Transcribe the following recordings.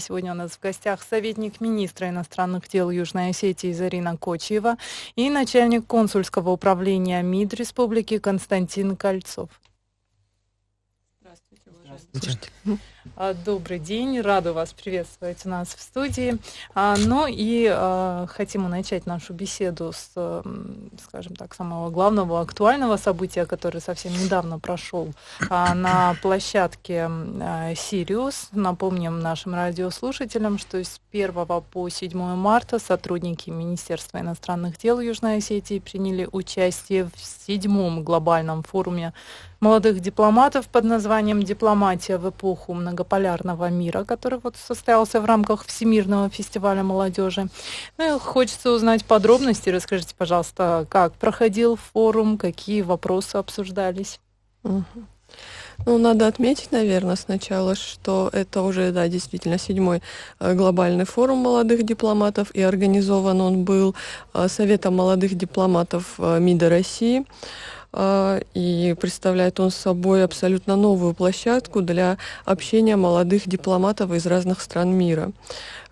Сегодня у нас в гостях советник министра иностранных дел Южной Осетии Зарина Кочева и начальник консульского управления МИД Республики Константин Кольцов. Здравствуйте. А, добрый день, рада вас приветствовать у нас в студии. А, ну и а, хотим начать нашу беседу с, скажем так, самого главного, актуального события, которое совсем недавно прошел на площадке «Сириус». Напомним нашим радиослушателям, что с 1 по 7 марта сотрудники Министерства иностранных дел Южной Осетии приняли участие в седьмом глобальном форуме молодых дипломатов под названием «Дипломатия в эпоху многополярного мира», который вот состоялся в рамках Всемирного фестиваля молодежи. Ну, и хочется узнать подробности. Расскажите, пожалуйста, как проходил форум, какие вопросы обсуждались? Ну, надо отметить, наверное, сначала, что это уже, да, действительно, седьмой э, глобальный форум молодых дипломатов, и организован он был э, Советом молодых дипломатов э, МИДа России. А, и представляет он собой абсолютно новую площадку для общения молодых дипломатов из разных стран мира.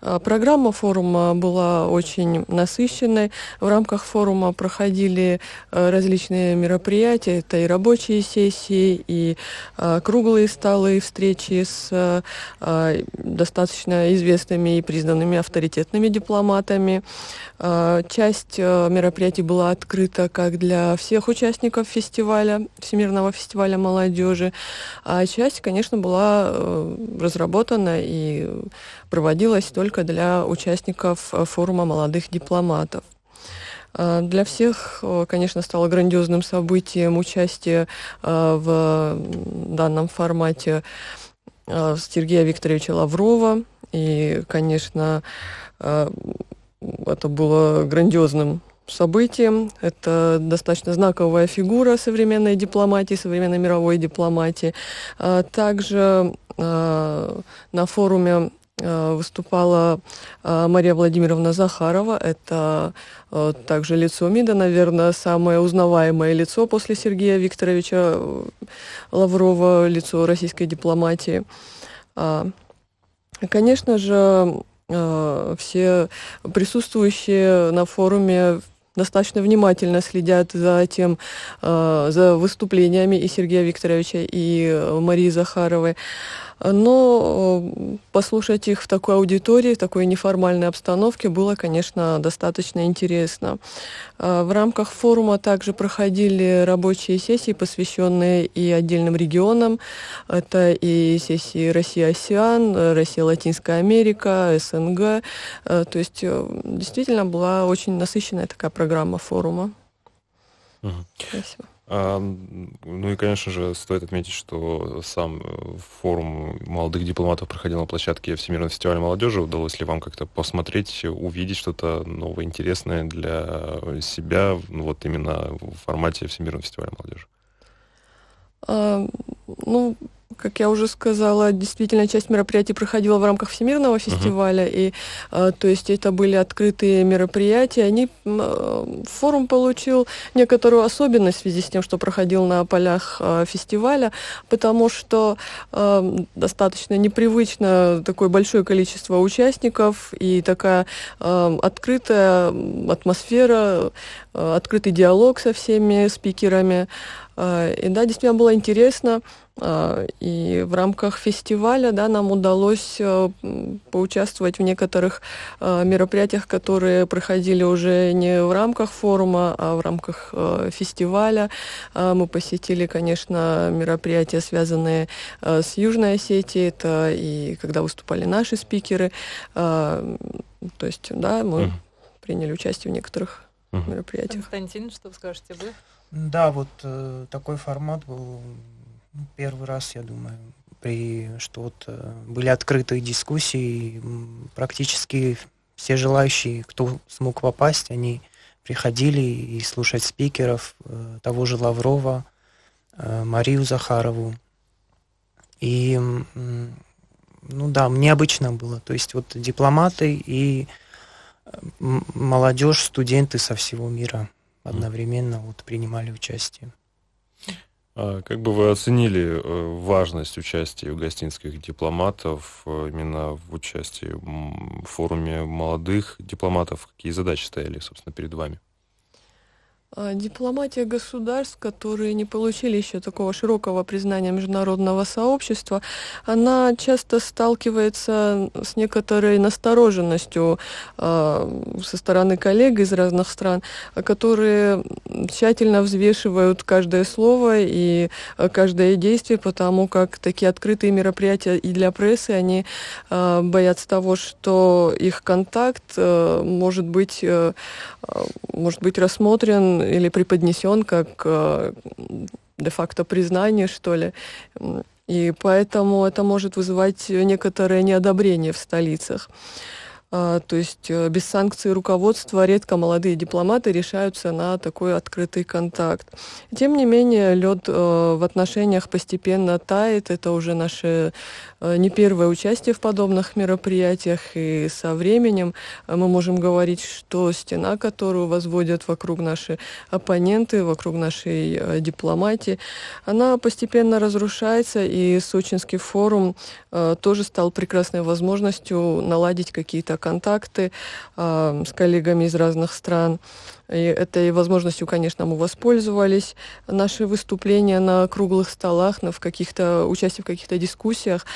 А, программа форума была очень насыщенной. В рамках форума проходили а, различные мероприятия. Это и рабочие сессии, и а, круглые столы, и встречи с достаточно известными и признанными авторитетными дипломатами. Часть мероприятий была открыта как для всех участников фестиваля, Всемирного фестиваля молодежи, а часть, конечно, была разработана и проводилась только только для участников э, форума молодых дипломатов. Э, для всех, э, конечно, стало грандиозным событием участие в данном формате Сергея Викторовича Лаврова. И, конечно, это было грандиозным событием. Это достаточно знаковая фигура современной дипломатии, современной мировой дипломатии. Также на форуме Э, выступала э, Мария Владимировна Захарова. Это э, также лицо МИДа, наверное, самое узнаваемое лицо после Сергея Викторовича Лаврова, лицо российской дипломатии. А, конечно же, все присутствующие на форуме достаточно внимательно следят за тем, за выступлениями и Сергея Викторовича, и Марии Захаровой но э, послушать их в такой аудитории, в такой неформальной обстановке было, конечно, достаточно интересно. Э, в рамках форума также проходили рабочие сессии, посвященные и отдельным регионам. Это и сессии Россия-Осиан, Россия-Латинская Америка, СНГ. Э, то есть действительно была очень насыщенная такая программа форума. Угу. Спасибо. Ну и, конечно же, стоит отметить, что сам э, форум молодых дипломатов проходил на площадке Всемирного фестиваля молодежи. Удалось ли вам как-то посмотреть, увидеть что-то новое, интересное для себя, ну, вот именно в формате Всемирного фестиваля молодежи? А, ну, как я уже сказала, действительно часть мероприятий проходила в рамках Всемирного фестиваля, uh-huh. и э, то есть это были открытые мероприятия. Они э, форум получил некоторую особенность в связи с тем, что проходил на полях э, фестиваля, потому что э, достаточно непривычно такое большое количество участников и такая э, открытая атмосфера, э, открытый диалог со всеми спикерами. А, и да, действительно было интересно. А, и в рамках фестиваля да, нам удалось э, поучаствовать в некоторых а, мероприятиях, которые проходили уже не в рамках форума, а в рамках э, фестиваля. Мы посетили, конечно, мероприятия, связанные э, с Южной Осетией. Это и когда выступали наши спикеры. То есть, да, мы приняли участие в некоторых мероприятиях. Константин, что вы скажете вы? Да, вот э, такой формат был первый раз, я думаю, при что вот э, были открытые дискуссии, практически все желающие, кто смог попасть, они приходили и слушать спикеров э, того же Лаврова, э, Марию Захарову. И, э, ну да, необычно было. То есть вот дипломаты и э, молодежь, студенты со всего мира одновременно вот принимали участие. А как бы вы оценили э, важность участия гостинских дипломатов э, именно в участии в форуме молодых дипломатов? Какие задачи стояли, собственно, перед вами? А, дипломатия государств, которые не получили еще такого широкого признания международного сообщества, она часто сталкивается с некоторой настороженностью э, со стороны коллег из разных стран, которые тщательно взвешивают каждое слово и а, каждое действие, потому как такие открытые мероприятия и для прессы, они э, боятся того, что их контакт э, может быть, может быть рассмотрен или преподнесен как э, де-факто признание, что ли. И поэтому это может вызывать некоторое неодобрение в столицах. А, то есть э, без санкций руководства редко молодые дипломаты решаются на такой открытый контакт. Тем не менее, лед э, в отношениях постепенно тает. Это уже наше э, не первое участие в подобных мероприятиях. И со временем мы можем говорить, что стена, которую возводят вокруг наши оппоненты, вокруг нашей дипломатии, она постепенно разрушается. И Сочинский форум тоже стал прекрасной возможностью наладить какие-то контакты э, с коллегами из разных стран. И этой возможностью, конечно, мы воспользовались. Наши выступления на круглых столах, на, в каких-то, участие в каких-то дискуссиях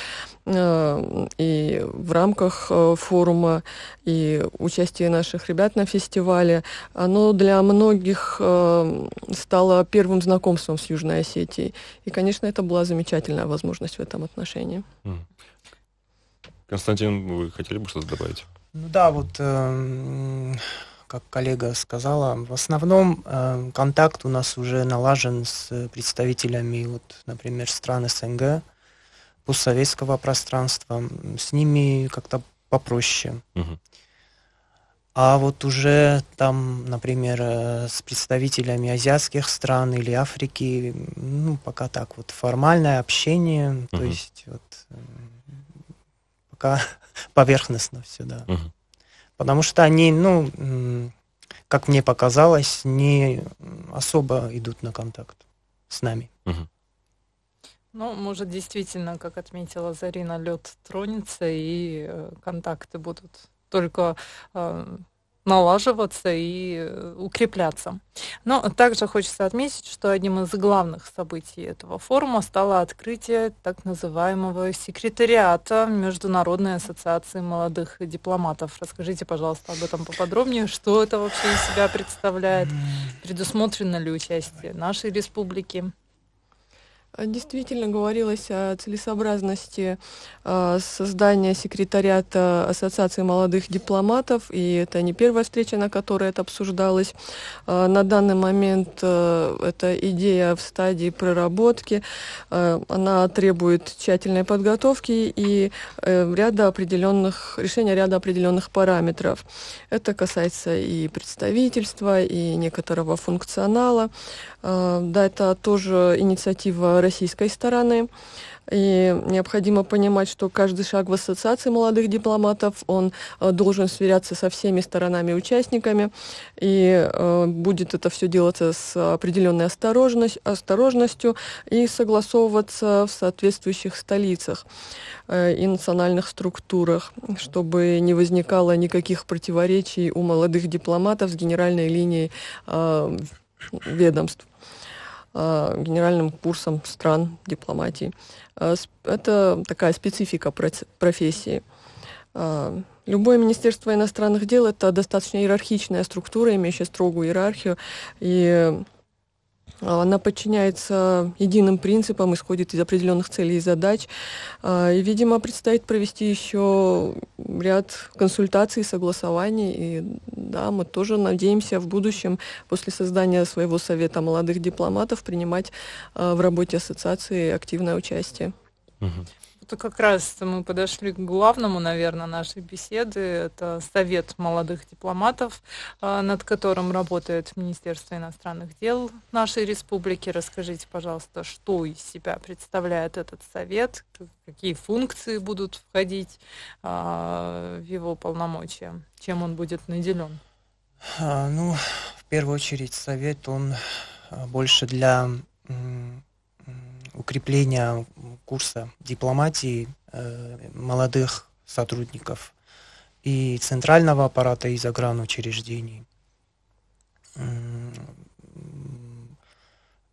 э, и в рамках э, форума, и участие наших ребят на фестивале, оно для многих э, стало первым знакомством с Южной Осетией. И, конечно, это была замечательная возможность в этом отношении. Константин, вы хотели бы что-то добавить? Ну да, вот э, как коллега сказала, в основном э, контакт у нас уже налажен с представителями, вот, например, стран СНГ, постсоветского пространства, с ними как-то попроще. А вот уже там, например, э, с представителями азиатских стран или Африки, ну, пока так вот формальное общение, то есть вот эм, пока поверхностно все, да. Потому что они, ну, как мне показалось, не особо идут на контакт с нами. Ну, может, действительно, как отметила Зарина, лед тронется, и э, контакты будут только э, налаживаться и э, укрепляться. Но также хочется отметить, что одним из главных событий этого форума стало открытие так называемого секретариата Международной ассоциации молодых дипломатов. Расскажите, пожалуйста, об этом поподробнее, что это вообще из себя представляет, предусмотрено ли участие нашей республики. Действительно говорилось о целесообразности э, создания секретариата Ассоциации молодых дипломатов, и это не первая встреча, на которой это обсуждалось. Э, на данный момент э, эта идея в стадии проработки, она требует тщательной подготовки и ряда определенных, решения ряда определенных параметров. Это касается и представительства, и некоторого функционала. Да, это тоже инициатива российской стороны. И необходимо понимать, что каждый шаг в ассоциации молодых дипломатов, он э, должен сверяться со всеми сторонами-участниками, и э, будет это все делаться с определенной осторожность, осторожностью и согласовываться в соответствующих столицах э, и национальных структурах, чтобы не возникало никаких противоречий у молодых дипломатов с генеральной линией э, ведомств. Э, генеральным курсом стран дипломатии. Э, это такая специфика профессии. Э, любое Министерство иностранных дел – это достаточно иерархичная структура, имеющая строгую иерархию, и а, она подчиняется единым принципам, исходит из определенных целей и задач. А, и, видимо, предстоит провести еще ряд консультаций, согласований. И да, мы тоже надеемся в будущем, после создания своего совета молодых дипломатов, принимать а, в работе ассоциации активное участие. Это как раз мы подошли к главному, наверное, нашей беседы. Это Совет молодых дипломатов, а, над которым работает Министерство иностранных дел нашей республики. Расскажите, пожалуйста, что из себя представляет этот совет, какие функции будут входить а, в его полномочия, чем он будет наделен? А, ну, в первую очередь, совет, он больше для укрепления курса дипломатии э, молодых сотрудников и центрального аппарата, и загранучреждений.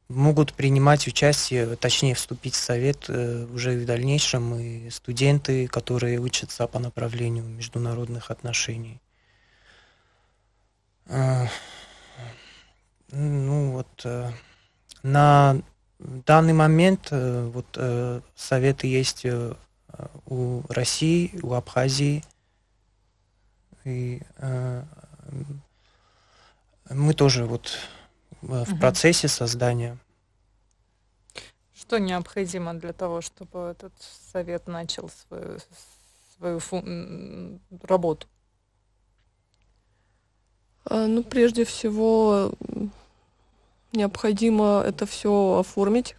Могут принимать участие, точнее вступить в совет э, уже в дальнейшем и студенты, которые учатся по направлению международных отношений. Э, ну вот, на в данный момент э, вот, э, советы есть э, у России, у Абхазии. И мы тоже вот в процессе создания. Что необходимо для того, чтобы этот совет начал свою, свою фу- работу? А, ну, прежде всего, Необходимо это все оформить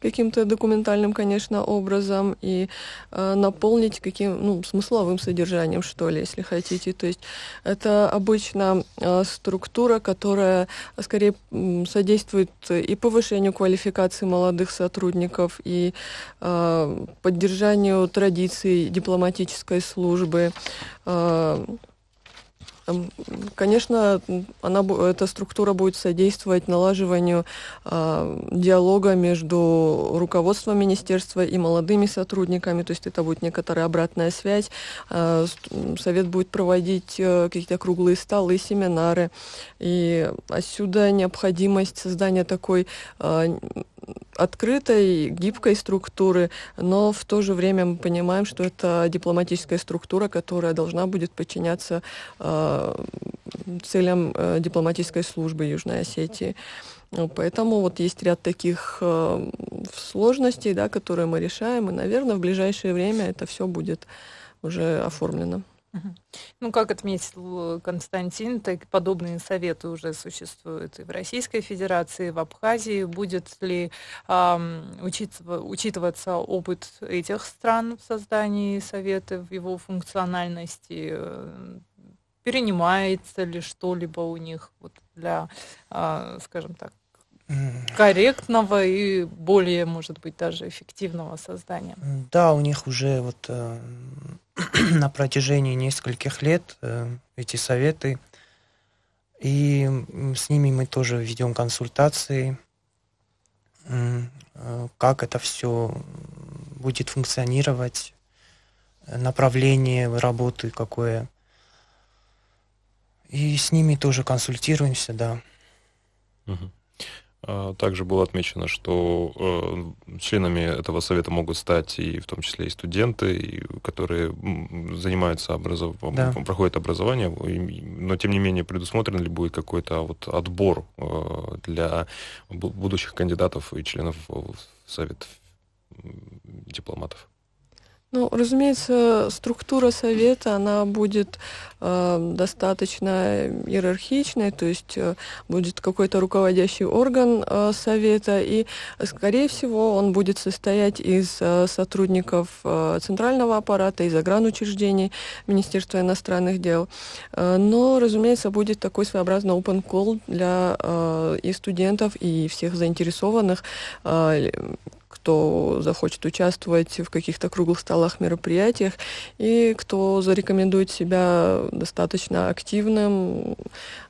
каким-то документальным, конечно, образом и э, наполнить каким, ну, смысловым содержанием, что ли, если хотите. То есть это обычно э, структура, которая скорее э, содействует и повышению квалификации молодых сотрудников, и э, поддержанию традиций дипломатической службы. Э, Эм, конечно, она, эта структура будет содействовать налаживанию э, диалога между руководством министерства и молодыми сотрудниками, то есть это будет некоторая обратная связь. Э, совет будет проводить э, какие-то круглые столы, семинары, и отсюда необходимость создания такой э, открытой, гибкой структуры, но в то же время мы понимаем, что это дипломатическая структура, которая должна будет подчиняться э, Э, целям э, дипломатической службы Южной Осетии. Поэтому вот есть ряд таких э, сложностей, да, которые мы решаем, и, наверное, в ближайшее время это все будет уже оформлено. Ну, как отметил Константин, так подобные советы уже существуют и в Российской Федерации, и в Абхазии. Будет ли эм, учитываться опыт этих стран в создании совета, в его функциональности? перенимается ли что-либо у них вот для, а, скажем так, корректного и более, может быть, даже эффективного создания. Да, у них уже вот э, на протяжении нескольких лет э, эти советы, и с ними мы тоже ведем консультации, э, как это все будет функционировать, направление работы какое. И с ними тоже консультируемся, да. Угу. Также было отмечено, что э, членами этого совета могут стать и в том числе и студенты, которые занимаются образованием, да. проходят образование, но тем не менее предусмотрен ли будет какой-то вот отбор э, для будущих кандидатов и членов э, совета дипломатов? Ну, разумеется, структура совета, она будет э, достаточно иерархичной, то есть э, будет какой-то руководящий орган э, совета, и, скорее всего, он будет состоять из э, сотрудников э, центрального аппарата, из учреждений Министерства иностранных дел. Э, но, разумеется, будет такой своеобразный open call для э, и студентов, и всех заинтересованных, э, кто захочет участвовать в каких-то круглых столах, мероприятиях, и кто зарекомендует себя достаточно активным,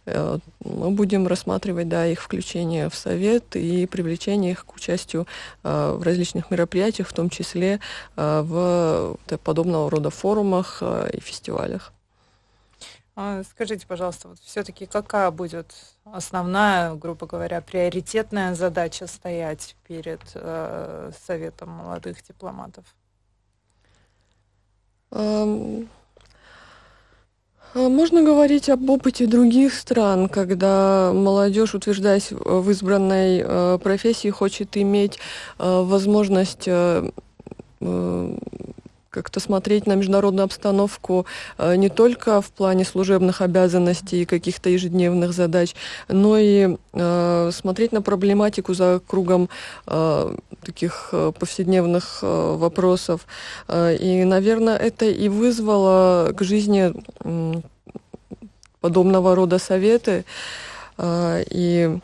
э, мы будем рассматривать да, их включение в совет и привлечение их к участию э, в различных мероприятиях, в том числе э, в подобного рода форумах и фестивалях. А, скажите, пожалуйста, вот все-таки какая будет основная, грубо говоря, приоритетная задача стоять перед э, Советом молодых дипломатов? Эм, а можно говорить об опыте других стран, когда молодежь, утверждаясь в избранной э, профессии, хочет иметь э, возможность э, как-то смотреть на международную обстановку э, не только в плане служебных обязанностей и каких-то ежедневных задач, но и э, смотреть на проблематику за кругом э, таких повседневных вопросов. И, наверное, это и вызвало к жизни подобного рода советы. И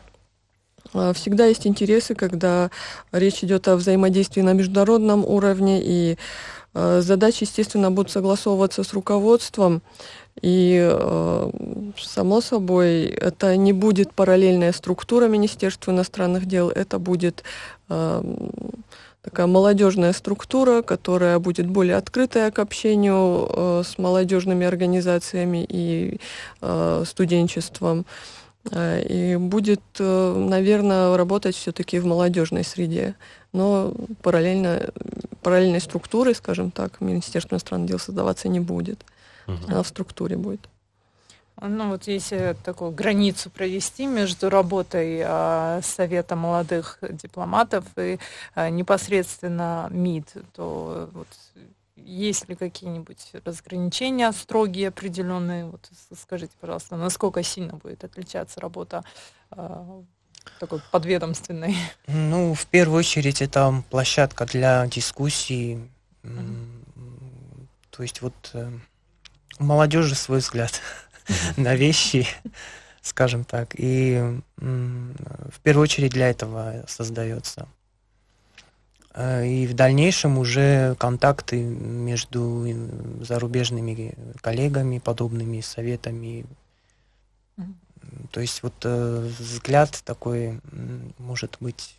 Всегда есть интересы, когда речь идет о взаимодействии на международном уровне и Э, задачи, естественно, будут согласовываться с руководством, и, э, само собой, это не будет параллельная структура Министерства иностранных дел, это будет э, такая молодежная структура, которая будет более открытая к общению с молодежными организациями и студенчеством. Э, и будет, э, наверное, работать все-таки в молодежной среде. Но параллельно, параллельной структуры, скажем так, Министерство иностранных дел создаваться не будет. Угу. Она в структуре будет. Ну вот если такую границу провести между работой э, Совета молодых дипломатов и э, непосредственно МИД, то вот, есть ли какие-нибудь разграничения строгие, определенные? Вот скажите, пожалуйста, насколько сильно будет отличаться работа а, такой подведомственной? Ну, в первую очередь, это площадка для дискуссий. Mm-hmm. То есть вот э, у молодежи свой взгляд mm-hmm. на вещи, скажем так. И в первую очередь для этого создается. А, и в дальнейшем уже контакты между э, зарубежными коллегами, подобными советами. То есть вот э, взгляд такой может быть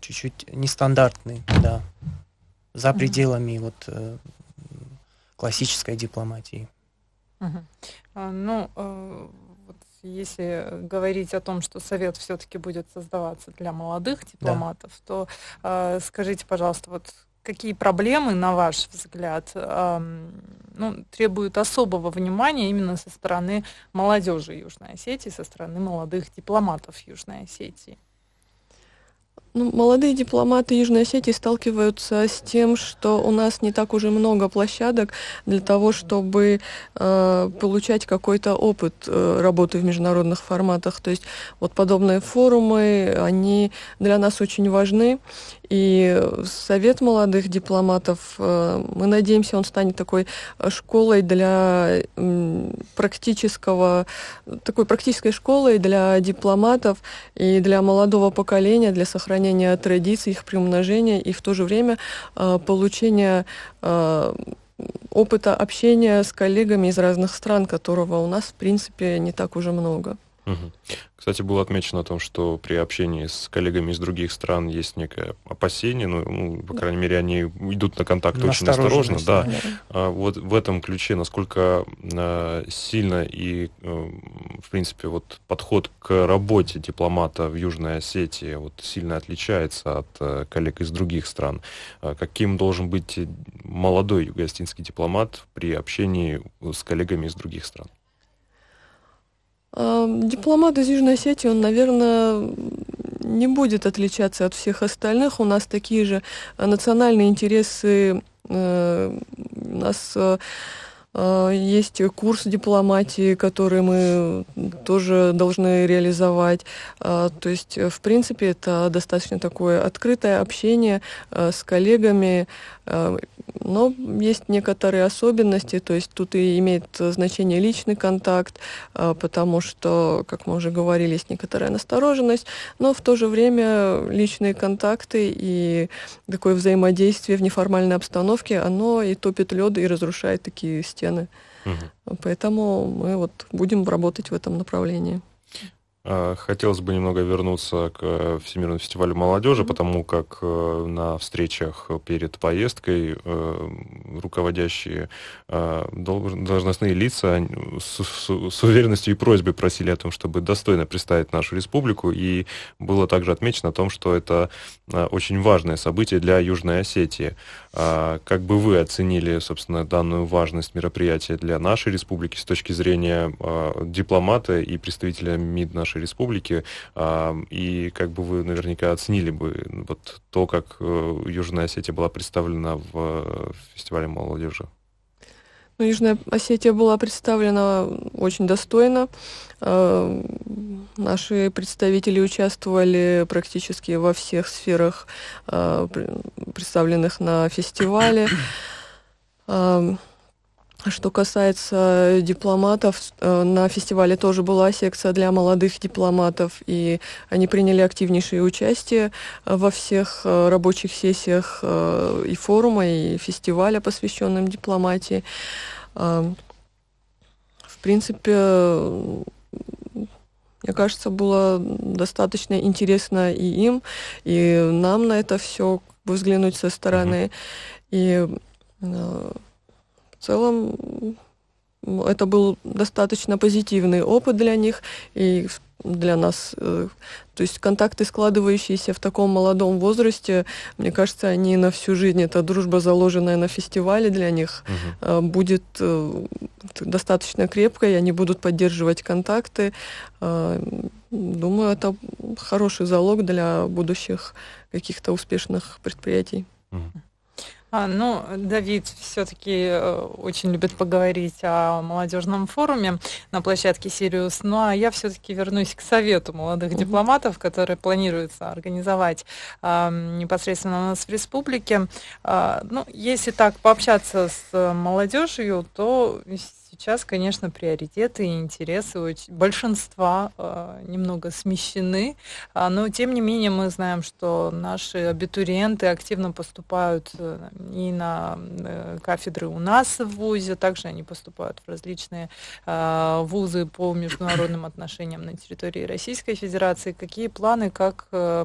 чуть-чуть нестандартный, да, за пределами вот э, классической дипломатии. А, ну, если э, говорить о том, что совет все-таки будет создаваться для молодых дипломатов, да. то э, скажите, пожалуйста, вот какие проблемы, на ваш взгляд, э, ну, требуют особого внимания именно со стороны молодежи Южной Осетии, со стороны молодых дипломатов Южной Осетии? Ну, молодые дипломаты Южной Осетии сталкиваются с тем, что у нас не так уже много площадок для того, чтобы э, получать какой-то опыт э, работы в международных форматах. То есть вот подобные форумы, они для нас очень важны. И Совет молодых дипломатов, э, мы надеемся, он станет такой э, школой для практического, такой практической школой для дипломатов и для молодого поколения, для сохранения традиций, их приумножения и в то же время э, получения опыта общения с коллегами из разных стран, которого у нас, в принципе, не так уже много. Кстати, было отмечено о том, что при общении с коллегами из других стран есть некое опасение, ну, ну по крайней мере, они идут на контакт очень осторожно. Да. да. А, вот в этом ключе, насколько а, сильно и, а, в принципе, вот подход к работе дипломата в Южной Осетии вот, сильно отличается от а, коллег из других стран. А, каким должен быть молодой югостинский дипломат при общении с коллегами из других стран? Эм, дипломат из Южной Осетии, он, наверное, не будет отличаться от всех остальных. У нас такие же э, национальные интересы, э, у нас э, есть курс дипломатии, который мы тоже должны реализовать. То есть, в принципе, это достаточно такое открытое общение с коллегами, Э, но есть некоторые особенности, то есть тут и имеет э, значение личный контакт, э, потому что, как мы уже говорили, есть некоторая настороженность, но в то же время личные контакты и такое взаимодействие в неформальной обстановке, оно и топит лед, и разрушает такие стены. Угу. Поэтому мы вот будем работать в этом направлении. Э, хотелось бы немного вернуться к э, Всемирному фестивалю молодежи, потому как э, на встречах перед поездкой руководящие должностные лица с уверенностью и просьбой просили о том, чтобы достойно представить нашу республику, и было также отмечено о том, что это очень важное событие для Южной Осетии. А, как бы вы оценили, собственно, данную важность мероприятия для нашей республики с точки зрения дипломата и представителя МИД нашей нашей республики. А, и как бы вы наверняка оценили бы вот то, как э, Южная Осетия была представлена в э, фестивале молодежи. Ну, Южная Осетия была представлена очень достойно. А, наши представители участвовали практически во всех сферах, а, представленных на фестивале. А что касается дипломатов, э, на фестивале тоже была секция для молодых дипломатов, и они приняли активнейшее участие во всех э, рабочих сессиях э, и форума, и фестиваля, посвященным дипломатии. А, в принципе, мне кажется, было достаточно интересно и им, и нам на это все взглянуть со стороны. И в целом это был достаточно позитивный опыт для них и для нас. Э, то есть контакты, складывающиеся в таком молодом возрасте, мне кажется, они на всю жизнь, эта дружба, заложенная на фестивале для них, угу. будет э, достаточно крепкой, они будут поддерживать контакты. Думаю, это хороший залог для будущих каких-то успешных предприятий. Угу. А, ну, Давид все-таки э, очень любит поговорить о молодежном форуме на площадке Сириус. Ну, а я все-таки вернусь к совету молодых угу. дипломатов, который планируется организовать а, непосредственно у нас в республике. А, ну, если так пообщаться с э, молодежью, то Сейчас, конечно, приоритеты и интересы очень, большинства э, немного смещены, э, но тем не менее мы знаем, что наши абитуриенты активно поступают э, и на э, кафедры у нас в ВУЗе, также они поступают в различные э, вузы по международным отношениям на территории Российской Федерации. Какие планы, как э,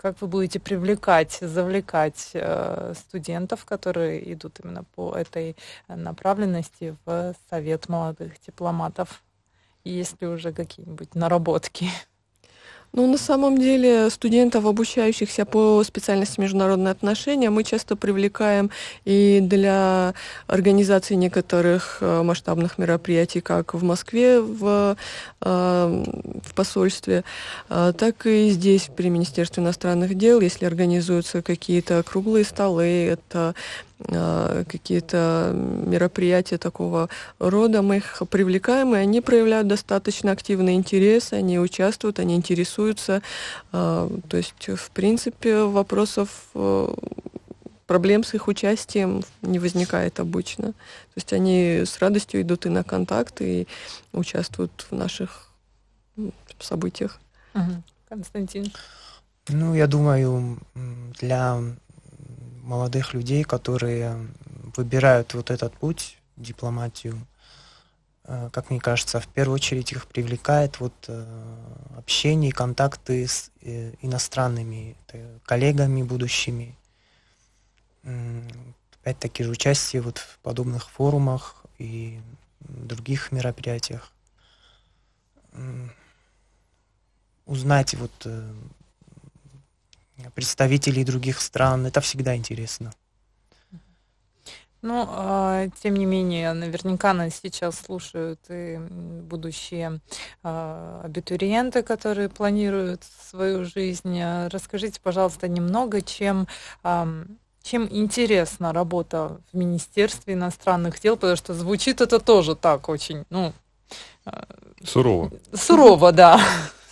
как вы будете привлекать, завлекать э, студентов, которые идут именно по этой э, направленности в Совет молодых дипломатов? Есть ли уже какие-нибудь наработки? Ну, на самом деле, студентов, обучающихся по специальности международные отношения, мы часто привлекаем и для организации некоторых э, масштабных мероприятий, как в Москве в, э, в посольстве, э, так и здесь при Министерстве иностранных дел, если организуются какие-то круглые столы, это Э, какие-то мероприятия такого рода, мы их привлекаем, и они проявляют достаточно активный интерес, они участвуют, они интересуются. Э, то есть, в принципе, вопросов э, проблем с их участием не возникает обычно. То есть они с радостью идут и на контакт, и участвуют в наших событиях. Угу. Константин? Ну, я думаю, для молодых людей, которые выбирают вот этот путь, дипломатию, э, как мне кажется, в первую очередь их привлекает вот э, общение и контакты с э, иностранными коллегами будущими. Опять-таки же участие вот в подобных форумах и других мероприятиях. Узнать вот представителей других стран. Это всегда интересно. Ну, а, тем не менее, наверняка нас сейчас слушают и будущие а, абитуриенты, которые планируют свою жизнь. А, расскажите, пожалуйста, немного, чем а, чем интересна работа в Министерстве иностранных дел, потому что звучит это тоже так очень, ну... А, сурово. Сурово, да.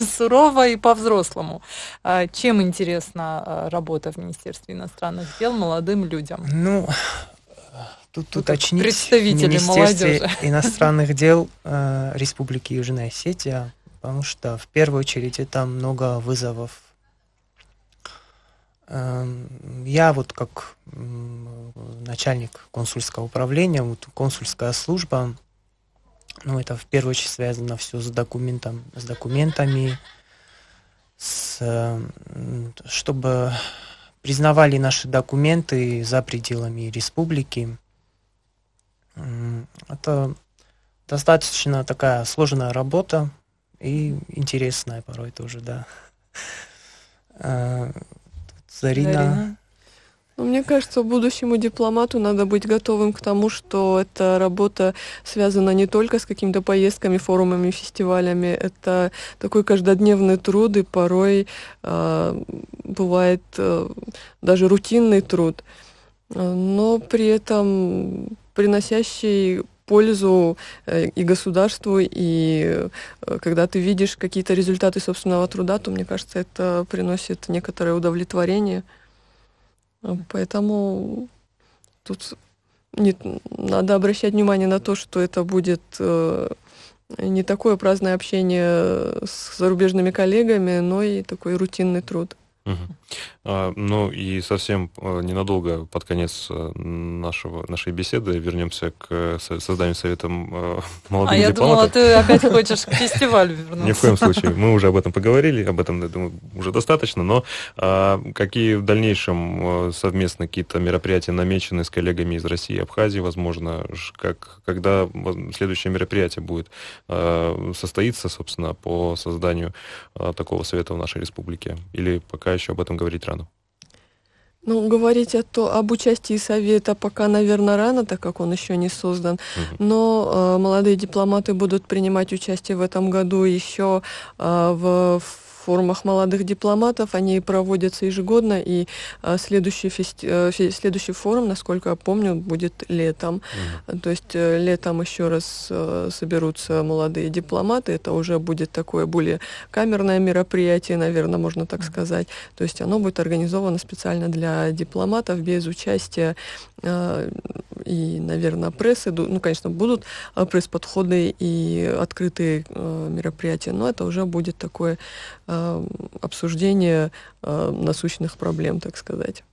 сурово и по-взрослому. А, чем интересна а, работа в Министерстве иностранных дел молодым людям? Ну, тут Вы уточнить. Представители Министерстве молодежи. иностранных дел э, Республики Южная Осетия, потому что в первую очередь там много вызовов. Э, я вот как начальник консульского управления, вот консульская служба, ну, это в первую очередь связано все с документом, с документами, с, эм, чтобы признавали наши документы за пределами республики. Это достаточно такая сложная работа и интересная порой тоже, да. Э, Зарина. Зарина. Ну, мне кажется, будущему дипломату надо быть готовым к тому, что эта работа связана не только с какими-то поездками, форумами, фестивалями. Это такой каждодневный труд и порой э, бывает э, даже рутинный труд, но при этом приносящий пользу э, и государству, и э, когда ты видишь какие-то результаты собственного труда, то, мне кажется, это приносит некоторое удовлетворение. Поэтому тут не, надо обращать внимание на то, что это будет э, не такое праздное общение с зарубежными коллегами, но и такой рутинный труд. Угу. А, ну и совсем а, ненадолго под конец а, нашего, нашей беседы вернемся к э, созданию Совета молодых а дипломатов. А я думала, ты опять хочешь к фестивалю вернуться. Ни в коем случае. Мы уже об этом поговорили, об этом, я думаю, уже достаточно, но какие в дальнейшем совместно какие-то мероприятия намечены с коллегами из России и Абхазии, возможно, как, когда следующее мероприятие будет состоится, собственно, по созданию такого совета в нашей республике? Или пока еще об этом говорить рано? Ну, говорить о то, об участии Совета пока, наверное, рано, так как он еще не создан. Но э, молодые дипломаты будут принимать участие в этом году еще э, в, в форумах молодых дипломатов. Они проводятся ежегодно, и а, следующий, фести... Э, следующий форум, насколько я помню, будет летом. Mm-hmm. То есть э, летом еще раз э, соберутся молодые дипломаты. Это уже будет такое более камерное мероприятие, наверное, можно так mm-hmm. сказать. То есть оно будет организовано специально для дипломатов без участия и, наверное, прессы, ну, конечно, будут а, пресс-подходы и открытые а, мероприятия, но это уже будет такое а, обсуждение насущных проблем, так сказать.